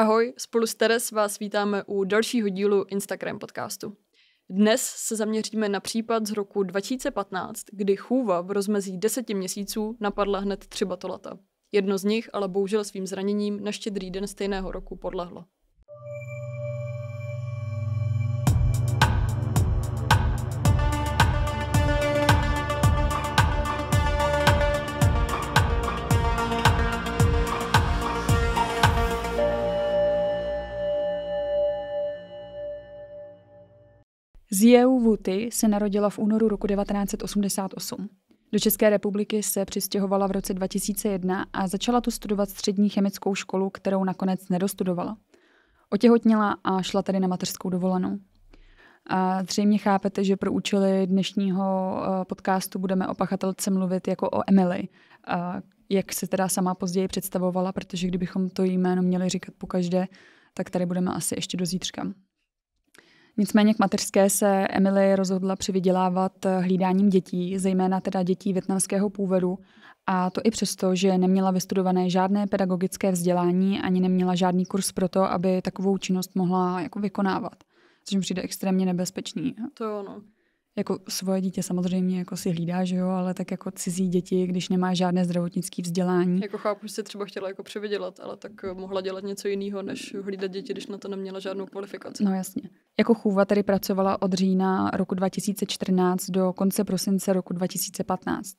Ahoj, spolu s Teres vás vítáme u dalšího dílu Instagram podcastu. Dnes se zaměříme na případ z roku 2015, kdy chůva v rozmezí deseti měsíců napadla hned tři batolata. Jedno z nich ale bohužel svým zraněním na štědrý den stejného roku podlehlo. Zieu Wuti se narodila v únoru roku 1988. Do České republiky se přistěhovala v roce 2001 a začala tu studovat střední chemickou školu, kterou nakonec nedostudovala. Otěhotněla a šla tedy na mateřskou dovolenou. A zřejmě chápete, že pro účely dnešního eh, podcastu budeme o pachatelce mluvit jako o Emily, jak se teda sama později představovala, protože kdybychom to jméno měli říkat pokaždé, tak tady budeme asi ještě do zítřka. Nicméně k mateřské se Emily rozhodla přivydělávat eh, hlídáním dětí, zejména teda dětí větnamského původu, a to i přesto, že neměla vystudované žádné pedagogické vzdělání ani neměla žádný kurz pro to, aby takovou činnost mohla jako vykonávat, což mi přijde extrémně nebezpečný. To jo, no jako svoje dítě samozřejmě jako si hlídá, že jo, ale tak jako cizí děti, když nemá žádné zdravotnické vzdělání. Jako chápu, že si třeba chtěla jako přivydělat, ale tak eh, mohla dělat něco jiného, než hlídat děti, když na to neměla žádnou kvalifikaci. No jasně. Jako chůva tady pracovala od října roku 2014 do konce prosince roku 2015.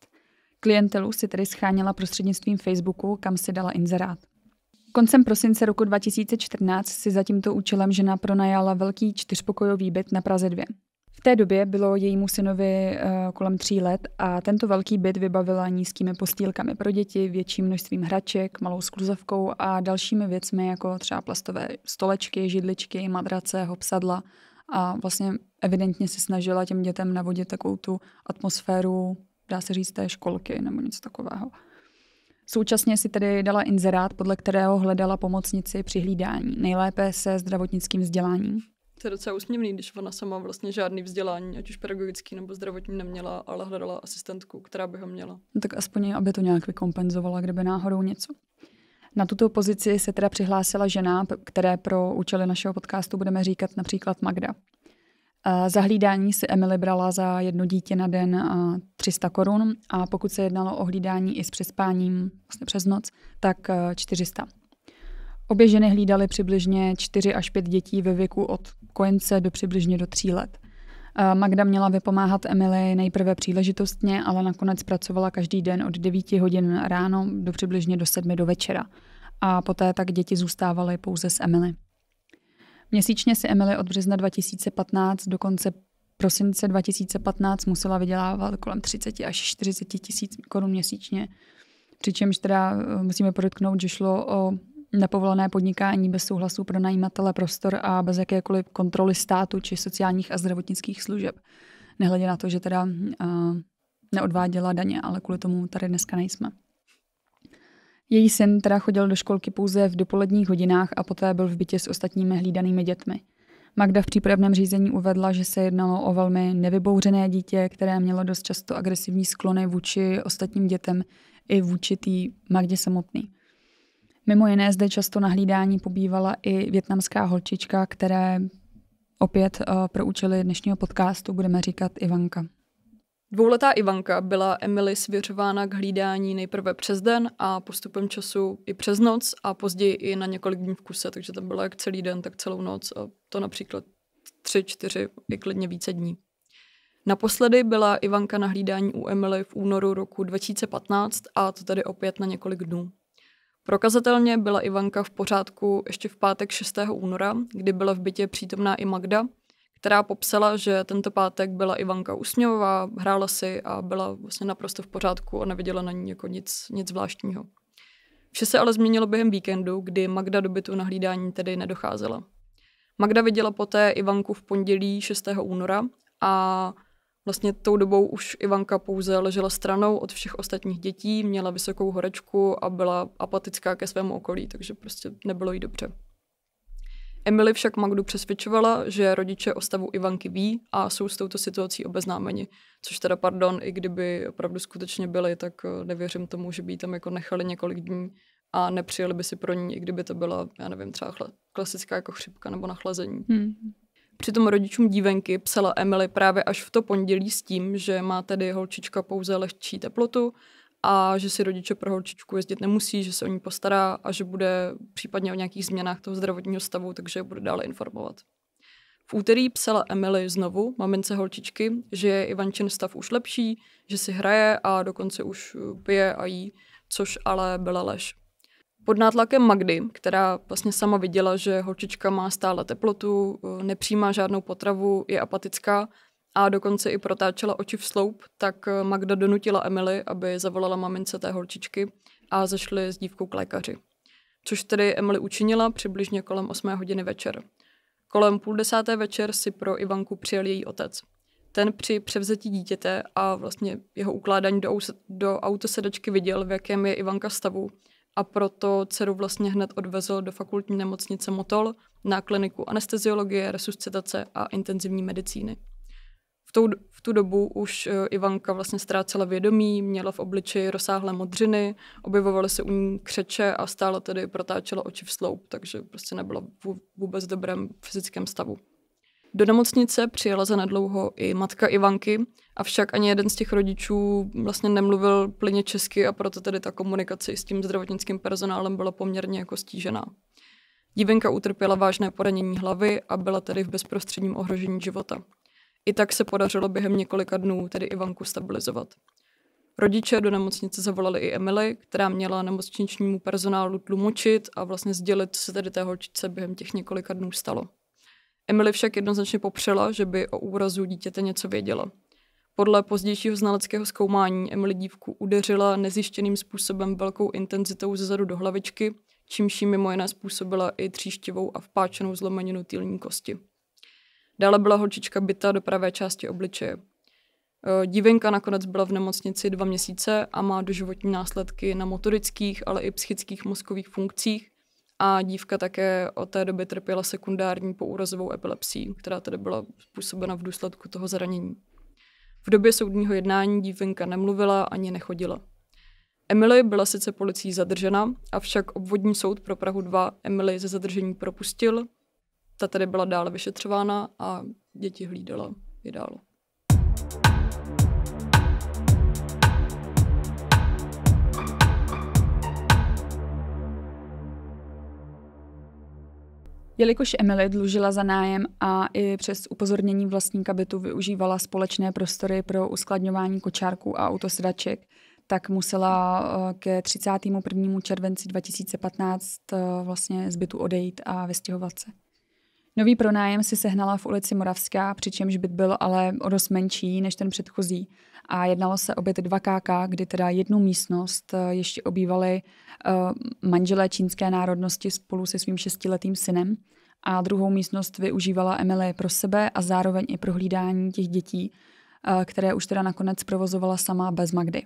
Klientelu si tedy scháněla prostřednictvím Facebooku, kam si dala inzerát. Koncem prosince roku 2014 si za tímto účelem žena pronajala velký čtyřpokojový byt na Praze 2 té době bylo jejímu synovi eh, kolem tří let a tento velký byt vybavila nízkými postýlkami pro děti, větším množstvím hraček, malou skluzavkou a dalšími věcmi, jako třeba plastové stolečky, židličky, madrace, hopsadla. A vlastně evidentně se snažila těm dětem navodit takovou tu atmosféru, dá se říct, té školky nebo něco takového. Současně si tedy dala inzerát, podle kterého hledala pomocnici při hlídání, nejlépe se zdravotnickým vzděláním to je docela úsměvný, když ona sama vlastně žádný vzdělání, ať už pedagogický nebo zdravotní, neměla, ale hledala asistentku, která by ho měla. No tak aspoň, aby to nějak vykompenzovala, kdyby náhodou něco. Na tuto pozici se teda přihlásila žena, které pro účely našeho podcastu budeme říkat například Magda. Zahlídání si Emily brala za jedno dítě na den 300 korun a pokud se jednalo o hlídání i s přespáním vlastně přes noc, tak 400. Eh, Obě ženy hlídaly přibližně 4 až 5 dětí ve věku od kojence do přibližně do 3 let. Eh, Magda měla vypomáhat Emily nejprve příležitostně, ale nakonec pracovala každý den od 9 hodin ráno do přibližně do 7 do večera. A poté tak děti zůstávaly pouze s Emily. Měsíčně si Emily od března 2015 do konce prosince 2015 musela vydělávat kolem 30 až 40 tisíc korun měsíčně. Přičemž teda eh, musíme podotknout, že šlo o Nepovolené podnikání bez souhlasu pro najímatele prostor a bez jakékoliv kontroly státu či sociálních a zdravotnických služeb. Nehledě na to, že teda uh, neodváděla daně, ale kvůli tomu tady dneska nejsme. Její syn teda chodil do školky pouze v dopoledních hodinách a poté byl v bytě s ostatními hlídanými dětmi. Magda v přípravném řízení uvedla, že se jednalo o velmi nevybouřené dítě, které mělo dost často agresivní sklony vůči ostatním dětem i vůči té Magdě samotný. Mimo jiné zde často na hlídání pobývala i větnamská holčička, které opět eh, pro účely dnešního podcastu budeme říkat Ivanka. Dvouletá Ivanka byla Emily svěřována k hlídání nejprve přes den a postupem času i přes noc a později i na několik dní v kuse, takže tam byla jak celý den, tak celou noc a to například tři, čtyři i klidně více dní. Naposledy byla Ivanka na hlídání u Emily v únoru roku 2015 a to tedy opět na několik dnů. Prokazatelně byla Ivanka v pořádku ještě v pátek 6. února, kdy byla v bytě přítomná i Magda, která popsala, že tento pátek byla Ivanka usměvová, hrála si a byla vlastně naprosto v pořádku a neviděla na ní jako nic, nic zvláštního. Vše se ale změnilo během víkendu, kdy Magda do bytu na hlídání tedy nedocházela. Magda viděla poté Ivanku v pondělí 6. února a Vlastně tou dobou už Ivanka pouze ležela stranou od všech ostatních dětí, měla vysokou horečku a byla apatická ke svému okolí, takže prostě nebylo jí dobře. Emily však Magdu přesvědčovala, že rodiče o stavu Ivanky ví a jsou s touto situací obeznámeni. Což teda, pardon, i kdyby opravdu skutečně byli, tak eh, nevěřím tomu, že by tam jako nechali několik dní a nepřijeli by si pro ní, i kdyby to byla, já nevím, třeba klasická jako chřipka nebo nachlazení. Hmm. Přitom rodičům dívenky psala Emily právě až v to pondělí s tím, že má tedy holčička pouze lehčí teplotu a že si rodiče pro holčičku jezdit nemusí, že se o ní postará a že bude případně o nějakých změnách toho zdravotního stavu, takže je bude dále informovat. V úterý psala Emily znovu mamince holčičky, že je Ivančin stav už lepší, že si hraje a dokonce už pije a jí, což ale byla lež pod nátlakem Magdy, která vlastně sama viděla, že holčička má stále teplotu, nepřijímá žádnou potravu, je apatická a dokonce i protáčela oči v sloup, tak Magda donutila Emily, aby zavolala mamince té holčičky a zašli s dívkou k lékaři. Což tedy Emily učinila přibližně kolem 8 hodiny večer. Kolem půl desáté večer si pro Ivanku přijel její otec. Ten při převzetí dítěte a vlastně jeho ukládání do, do autosedačky viděl, v jakém je Ivanka stavu a proto dceru vlastně hned odvezl do fakultní nemocnice Motol na kliniku anesteziologie, resuscitace a intenzivní medicíny. V, tu, v tu dobu už eh, Ivanka vlastně ztrácela vědomí, měla v obličeji rozsáhlé modřiny, objevovaly se u ní křeče a stále tedy protáčela oči v sloup, takže prostě nebyla v vůbec dobrém fyzickém stavu. Do nemocnice přijela za nedlouho i matka Ivanky, Avšak ani jeden z těch rodičů vlastně nemluvil plně česky a proto tedy ta komunikace s tím zdravotnickým personálem byla poměrně jako stížená. Dívenka utrpěla vážné poranění hlavy a byla tedy v bezprostředním ohrožení života. I tak se podařilo během několika dnů tedy Ivanku stabilizovat. Rodiče do nemocnice zavolali i Emily, která měla nemocničnímu personálu tlumočit a vlastně sdělit, co se tedy té holčičce během těch několika dnů stalo. Emily však jednoznačně popřela, že by o úrazu dítěte něco věděla. Podle pozdějšího znaleckého zkoumání Emily dívku udeřila nezjištěným způsobem velkou intenzitou zezadu do hlavičky, čímž jí mimo jiné způsobila i tříštivou a vpáčenou zlomeninu týlní kosti. Dále byla holčička byta do pravé části obličeje. E, dívenka nakonec byla v nemocnici dva měsíce a má doživotní následky na motorických, ale i psychických mozkových funkcích a dívka také od té doby trpěla sekundární pourazovou epilepsií, která tedy byla způsobena v důsledku toho zranění. V době soudního jednání dívenka nemluvila ani nechodila. Emily byla sice policií zadržena, avšak obvodní soud pro Prahu 2 Emily ze zadržení propustil. Ta tedy byla dále vyšetřována a děti hlídala i dál. Jelikož Emily dlužila za nájem a i přes upozornění vlastníka bytu využívala společné prostory pro uskladňování kočárků a autosedaček, tak musela eh, ke 31. červenci 2015 eh, vlastně z bytu odejít a vystěhovat se. Nový pronájem si sehnala v ulici Moravská, přičemž byt byl ale o dost menší než ten předchozí. A jednalo se o byt 2KK, kdy teda jednu místnost eh, ještě obývali eh, manželé čínské národnosti spolu se svým šestiletým synem a druhou místnost využívala Emily pro sebe a zároveň i pro hlídání těch dětí, eh, které už teda nakonec provozovala sama bez Magdy.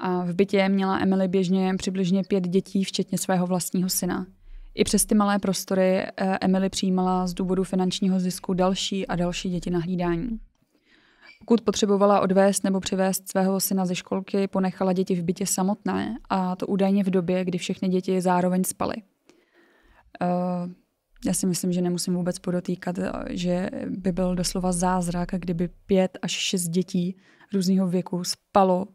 A v bytě měla Emily běžně přibližně pět dětí, včetně svého vlastního syna – i přes ty malé prostory eh, Emily přijímala z důvodu finančního zisku další a další děti na hlídání. Pokud potřebovala odvést nebo přivést svého syna ze školky, ponechala děti v bytě samotné a to údajně v době, kdy všechny děti zároveň spaly. Uh, já si myslím, že nemusím vůbec podotýkat, eh, že by byl doslova zázrak, kdyby pět až šest dětí různého věku spalo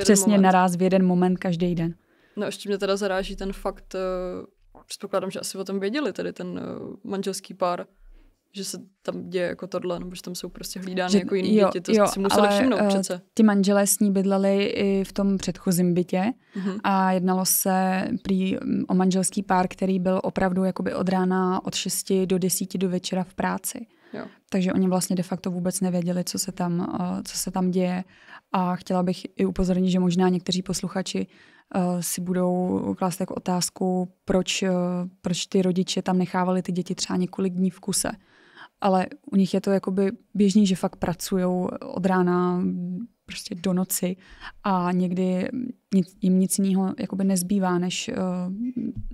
přesně moment. naraz v jeden moment každý den. No ještě mě teda zaráží ten fakt, eh, předpokládám, že asi o tom věděli tady ten eh, manželský pár, že se tam děje jako tohle, nebo že tam jsou prostě hlídány že, jako jiný jo, děti, to jo, si museli ale, všimnout eh, přece. Ty manželé s ní bydleli i v tom předchozím bytě uh-huh. a jednalo se prý mm, o manželský pár, který byl opravdu jakoby od rána od 6 do 10 do večera v práci. Jo. Takže oni vlastně de facto vůbec nevěděli, co se tam, co se tam děje a chtěla bych i upozornit, že možná někteří posluchači Eh, si budou klást jako otázku, proč, eh, proč ty rodiče tam nechávali ty děti třeba několik dní v kuse. Ale u nich je to jakoby běžný, že fakt pracují od rána prostě do noci a někdy jim nic jiného jakoby nezbývá, než, eh,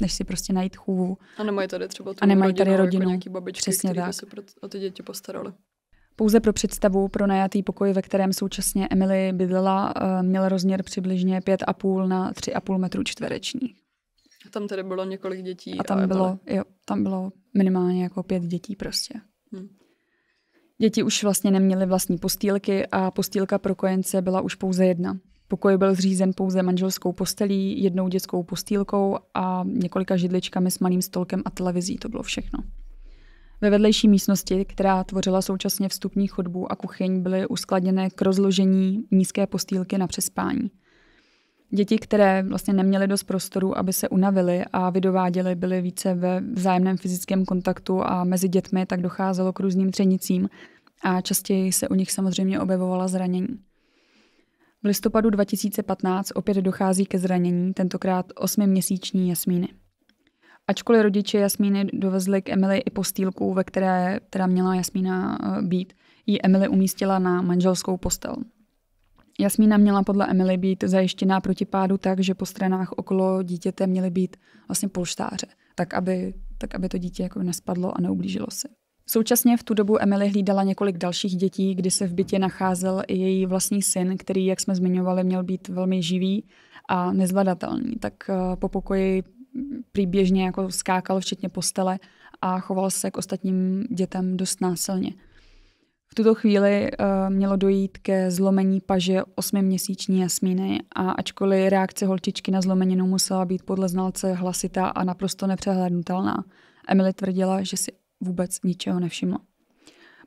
než si prostě najít chůvu. A nemají tady třeba tu a nemají rodinu, tady jako rodinu, jako nějaký babičky, Přesně který tak. by se o ty děti postarali. Pouze pro představu, pro najatý pokoj, ve kterém současně Emily bydlela, eh, měl rozměr přibližně 5,5 na 3,5 metrů čtverečních. A tam tedy bylo několik dětí. A tam, a bylo, jo, tam bylo minimálně jako pět dětí prostě. Hmm. Děti už vlastně neměly vlastní postýlky a postýlka pro kojence byla už pouze jedna. Pokoj byl zřízen pouze manželskou postelí, jednou dětskou postýlkou a několika židličkami s malým stolkem a televizí. To bylo všechno. Ve vedlejší místnosti, která tvořila současně vstupní chodbu a kuchyň, byly uskladněné k rozložení nízké postýlky na přespání. Děti, které vlastně neměly dost prostoru, aby se unavily a vydováděly, byly více ve vzájemném fyzickém kontaktu a mezi dětmi tak docházelo k různým třenicím a častěji se u nich samozřejmě objevovala zranění. V listopadu 2015 opět dochází ke zranění, tentokrát osmiměsíční Jasmíny. Ačkoliv rodiče Jasmíny dovezli k Emily i postýlku, ve které teda měla Jasmína eh, být, ji Emily umístila na manželskou postel. Jasmína měla podle Emily být zajištěná proti pádu tak, že po stranách okolo dítěte měly být vlastně polštáře, tak aby, tak aby to dítě jako nespadlo a neublížilo si. Současně v tu dobu Emily hlídala několik dalších dětí, kdy se v bytě nacházel i její vlastní syn, který, jak jsme zmiňovali, měl být velmi živý a nezvladatelný. Tak eh, po pokoji příběžně jako skákal včetně postele a choval se k ostatním dětem dost násilně. V tuto chvíli uh, mělo dojít ke zlomení paže osmiměsíční Jasmíny a ačkoliv reakce holčičky na zlomeninu musela být podle znalce hlasitá a naprosto nepřehlednutelná, Emily tvrdila, že si vůbec ničeho nevšimla.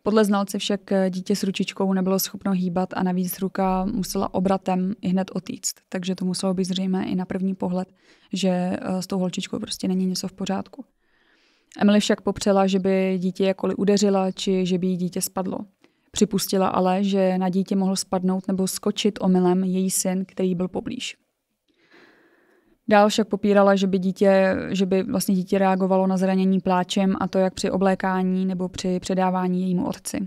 Podle znalce však eh, dítě s ručičkou nebylo schopno hýbat a navíc ruka musela obratem i hned otýct. takže to muselo být zřejmé i na první pohled, že eh, s tou holčičkou prostě není něco v pořádku. Emily však popřela, že by dítě jakoli udeřila, či že by jí dítě spadlo. Připustila ale, že na dítě mohl spadnout nebo skočit omylem její syn, který byl poblíž. Dál však popírala, že by, dítě, že by vlastně dítě reagovalo na zranění pláčem a to jak při oblékání nebo při předávání jejímu otci.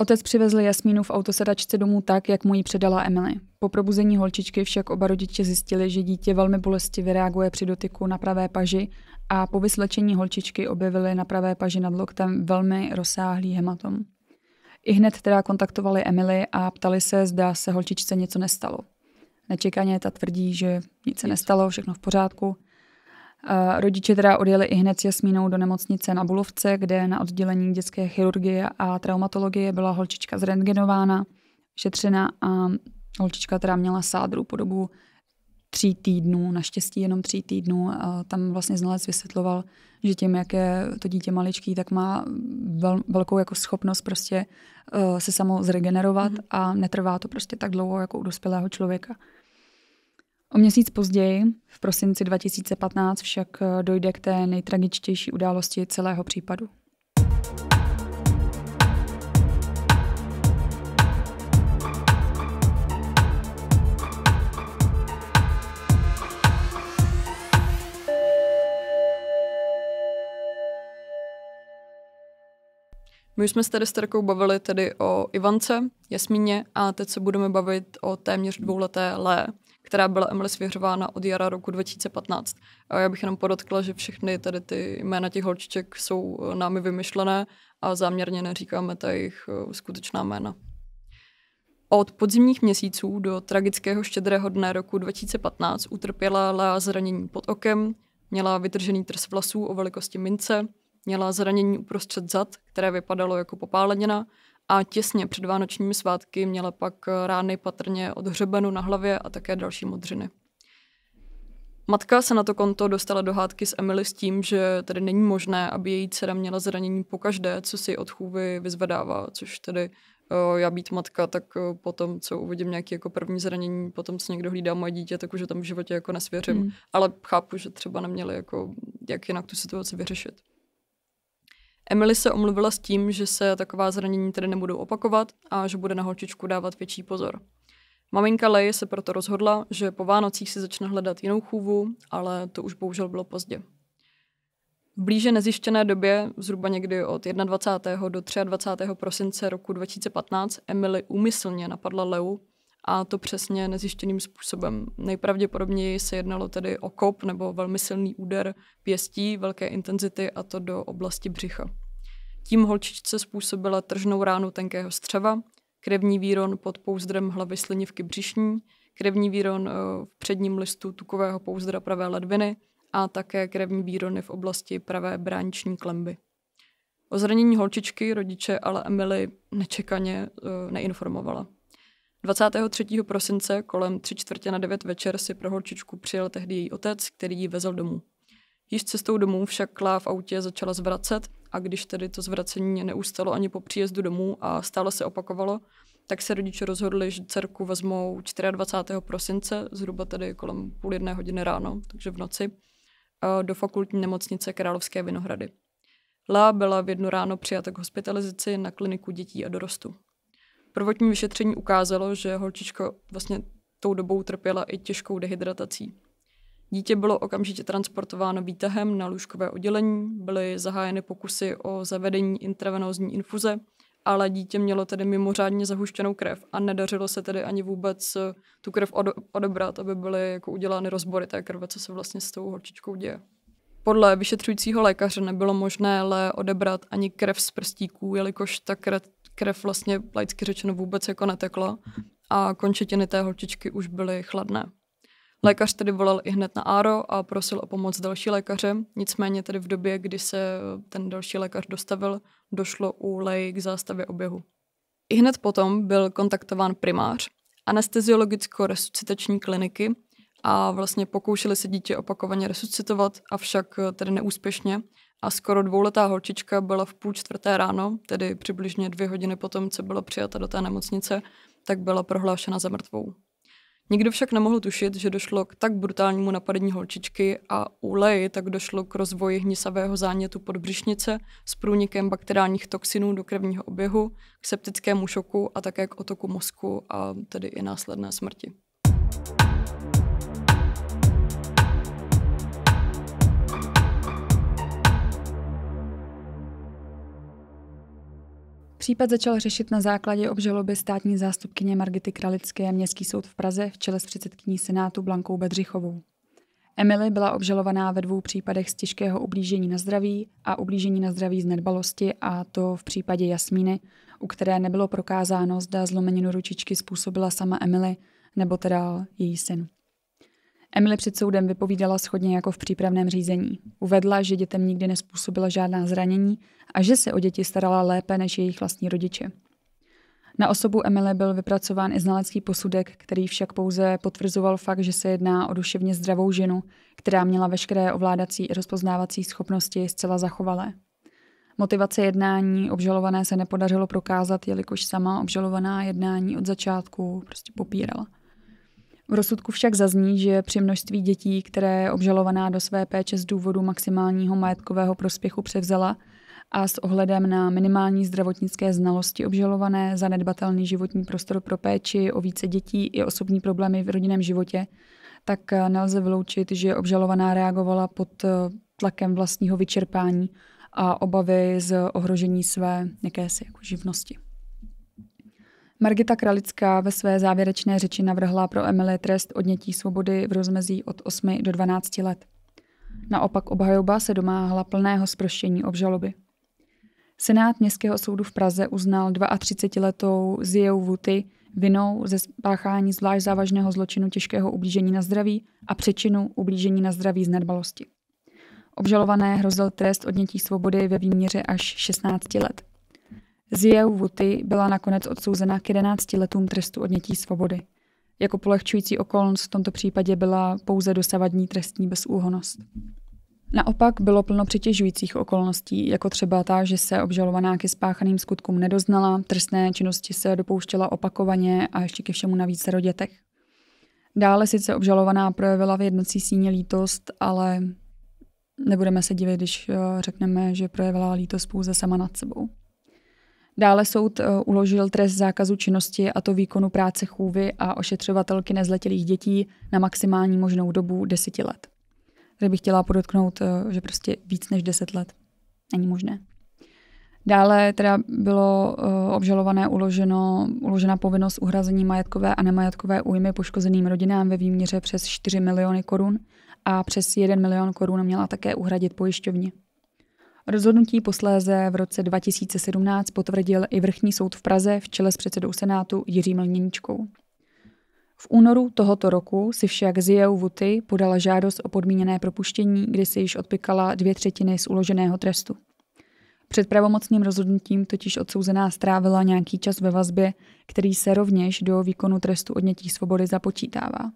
Otec přivezl Jasmínu v autosedačce domů tak, jak mu ji předala Emily. Po probuzení holčičky však oba rodiče zjistili, že dítě velmi bolestivě reaguje při dotyku na pravé paži a po vyslečení holčičky objevili na pravé paži nad loktem velmi rozsáhlý hematom. I hned teda kontaktovali Emily a ptali se, zda se holčičce něco nestalo nečekaně. Ta tvrdí, že nic se nestalo, všechno v pořádku. Rodiče teda odjeli i hned s Jasmínou do nemocnice na Bulovce, kde na oddělení dětské chirurgie a traumatologie byla holčička zrentgenována, šetřena a holčička teda měla sádru po dobu tří týdnů, naštěstí jenom tří týdnů. A tam vlastně znalec vysvětloval, že tím, jak je to dítě maličký, tak má vel, velkou jako schopnost prostě uh, se samo zregenerovat mm-hmm. a netrvá to prostě tak dlouho jako u dospělého člověka. O měsíc později, v prosinci 2015, však eh, dojde k té nejtragičtější události celého případu. My už jsme se tady s Terkou bavili tedy o Ivance, Jasmíně a teď se budeme bavit o téměř dvouleté Lé která byla Emily svěřována od jara roku 2015. A já bych jenom podotkla, že všechny tady ty jména těch holčiček jsou eh, námi vymyšlené a záměrně neříkáme ta jejich eh, skutečná jména. Od podzimních měsíců do tragického štědrého dne roku 2015 utrpěla Lea zranění pod okem, měla vytržený trs vlasů o velikosti mince, měla zranění uprostřed zad, které vypadalo jako popáleněna, a těsně před vánočními svátky měla pak eh, rány patrně od hřebenu na hlavě a také další modřiny. Matka se na to konto dostala do hádky s Emily s tím, že tedy není možné, aby její dcera měla zranění po každé, co si od chůvy vyzvedává, což tedy eh, já být matka, tak eh, potom, co uvidím nějaké jako první zranění, potom se někdo hlídá moje dítě, tak už tam v životě jako nesvěřím. Hmm. Ale chápu, že třeba neměli jako, jak jinak tu situaci vyřešit. Emily se omluvila s tím, že se taková zranění tedy nebudou opakovat a že bude na holčičku dávat větší pozor. Maminka Lej se proto rozhodla, že po Vánocích si začne hledat jinou chůvu, ale to už bohužel bylo pozdě. V blíže nezjištěné době, zhruba někdy od 21. do 23. prosince roku 2015, Emily úmyslně napadla Leu a to přesně nezjištěným způsobem. Nejpravděpodobněji se jednalo tedy o kop nebo velmi silný úder pěstí velké intenzity a to do oblasti břicha. Tím holčičce způsobila tržnou ránu tenkého střeva, krevní výron pod pouzdrem hlavy slinivky břišní, krevní výron eh, v předním listu tukového pouzdra pravé ledviny a také krevní výrony v oblasti pravé brániční klemby. O zranění holčičky rodiče ale Emily nečekaně eh, neinformovala. 23. prosince kolem tři čtvrtě na devět večer si pro holčičku přijel tehdy její otec, který ji vezl domů. Již cestou domů však Klá v autě začala zvracet a když tedy to zvracení neustalo ani po příjezdu domů a stále se opakovalo, tak se rodiče rozhodli, že dcerku vezmou 24. prosince, zhruba tedy kolem půl jedné hodiny ráno, takže v noci, do fakultní nemocnice Královské Vinohrady. Lá byla v jedno ráno přijata k hospitalizaci na kliniku dětí a dorostu. Prvotní vyšetření ukázalo, že holčička vlastně tou dobou trpěla i těžkou dehydratací. Dítě bylo okamžitě transportováno výtahem na lůžkové oddělení, byly zahájeny pokusy o zavedení intravenózní infuze, ale dítě mělo tedy mimořádně zahuštěnou krev a nedařilo se tedy ani vůbec eh, tu krev odebrat, aby byly jako udělány rozbory té krve, co se vlastně s tou holčičkou děje. Podle vyšetřujícího lékaře nebylo možné ale odebrat ani krev z prstíků, jelikož ta krev, krev vlastně laicky řečeno vůbec jako netekla a končetiny té holčičky už byly chladné. Lékař tedy volal i hned na Áro a prosil o pomoc další lékaře, nicméně tedy v době, kdy se ten další lékař dostavil, došlo u Lej k zástavě oběhu. I hned potom byl kontaktován primář anesteziologicko-resuscitační kliniky a vlastně pokoušeli se dítě opakovaně resuscitovat, avšak tedy neúspěšně a skoro dvouletá holčička byla v půl čtvrté ráno, tedy přibližně dvě hodiny potom, co byla přijata do té nemocnice, tak byla prohlášena za mrtvou. Nikdo však nemohl tušit, že došlo k tak brutálnímu napadení holčičky a u Leji tak došlo k rozvoji hnisavého zánětu podbřišnice s průnikem bakteriálních toxinů do krevního oběhu, k septickému šoku a také k otoku mozku a tedy i následné smrti. Případ začal řešit na základě obžaloby státní zástupkyně Margity Kralické Městský soud v Praze v čele s předsedkyní Senátu Blankou Bedřichovou. Emily byla obžalovaná ve dvou případech z těžkého ublížení na zdraví a ublížení na zdraví z nedbalosti a to v případě Jasmíny, u které nebylo prokázáno, zda zlomeninu ručičky způsobila sama Emily nebo teda její syn. Emily před soudem vypovídala schodně jako v přípravném řízení. Uvedla, že dětem nikdy nespůsobila žádná zranění a že se o děti starala lépe než jejich vlastní rodiče. Na osobu Emily byl vypracován i znalecký posudek, který však pouze potvrzoval fakt, že se jedná o duševně zdravou ženu, která měla veškeré ovládací i rozpoznávací schopnosti zcela zachovalé. Motivace jednání obžalované se nepodařilo prokázat, jelikož sama obžalovaná jednání od začátku prostě popírala. V rozsudku však zazní, že při množství dětí, které obžalovaná do své péče z důvodu maximálního majetkového prospěchu převzala a s ohledem na minimální zdravotnické znalosti obžalované, zanedbatelný životní prostor pro péči o více dětí i osobní problémy v rodinném životě, tak nelze vyloučit, že obžalovaná reagovala pod tlakem vlastního vyčerpání a obavy z ohrožení své jakési jako živnosti. Margita Kralická ve své závěrečné řeči navrhla pro Emily trest odnětí svobody v rozmezí od 8 do 12 let. Naopak obhajoba se domáhala plného zproštění obžaloby. Senát Městského soudu v Praze uznal 32-letou Zijou Vuty vinou ze spáchání zvlášť závažného zločinu těžkého ublížení na zdraví a přečinu ublížení na zdraví z nedbalosti. Obžalované hrozil trest odnětí svobody ve výměře až 16 let. Zia Wuty byla nakonec odsouzena k 11 letům trestu odnětí svobody. Jako polehčující okolnost v tomto případě byla pouze dosavadní trestní bezúhonost. Naopak bylo plno přitěžujících okolností, jako třeba ta, že se obžalovaná ke spáchaným skutkům nedoznala, trestné činnosti se dopouštěla opakovaně a ještě ke všemu navíc se dětech. Dále sice obžalovaná projevila v jednocí síně lítost, ale nebudeme se divit, když eh, řekneme, že projevila lítost pouze sama nad sebou. Dále soud eh, uložil trest zákazu činnosti a to výkonu práce chůvy a ošetřovatelky nezletilých dětí na maximální možnou dobu deseti let. Tady bych chtěla podotknout, eh, že prostě víc než deset let není možné. Dále teda bylo eh, obžalované uloženo, uložena povinnost uhrazení majetkové a nemajetkové újmy poškozeným rodinám ve výměře přes 4 miliony korun a přes 1 milion korun měla také uhradit pojišťovně. Rozhodnutí posléze v roce 2017 potvrdil i vrchní soud v Praze v čele s předsedou Senátu Jiřím Lněničkou. V únoru tohoto roku si však Zijou Vuty podala žádost o podmíněné propuštění, kdy si již odpykala dvě třetiny z uloženého trestu. Před pravomocným rozhodnutím totiž odsouzená strávila nějaký čas ve vazbě, který se rovněž do výkonu trestu odnětí svobody započítává.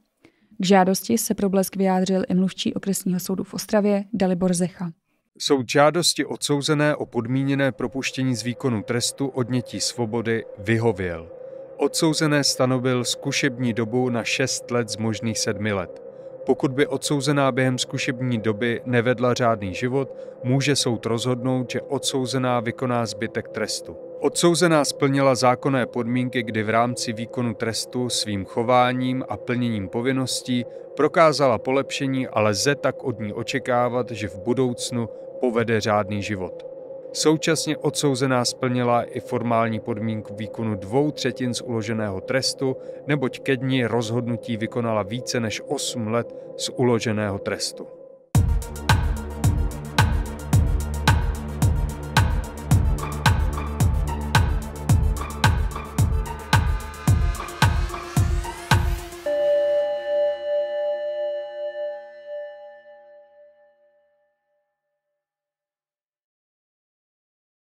K žádosti se problesk vyjádřil i mluvčí okresního soudu v Ostravě Dalibor Zecha jsou žádosti odsouzené o podmíněné propuštění z výkonu trestu odnětí svobody vyhověl. Odsouzené stanovil zkušební dobu na 6 let z možných 7 let. Pokud by odsouzená během zkušební doby nevedla řádný život, může soud rozhodnout, že odsouzená vykoná zbytek trestu. Odsouzená splnila zákonné podmínky, kdy v rámci výkonu trestu svým chováním a plněním povinností prokázala polepšení a lze tak od ní očekávat, že v budoucnu povede řádný život. Současně odsouzená splnila i formální podmínku výkonu dvou třetin z uloženého trestu, neboť ke dní rozhodnutí vykonala více než 8 let z uloženého trestu.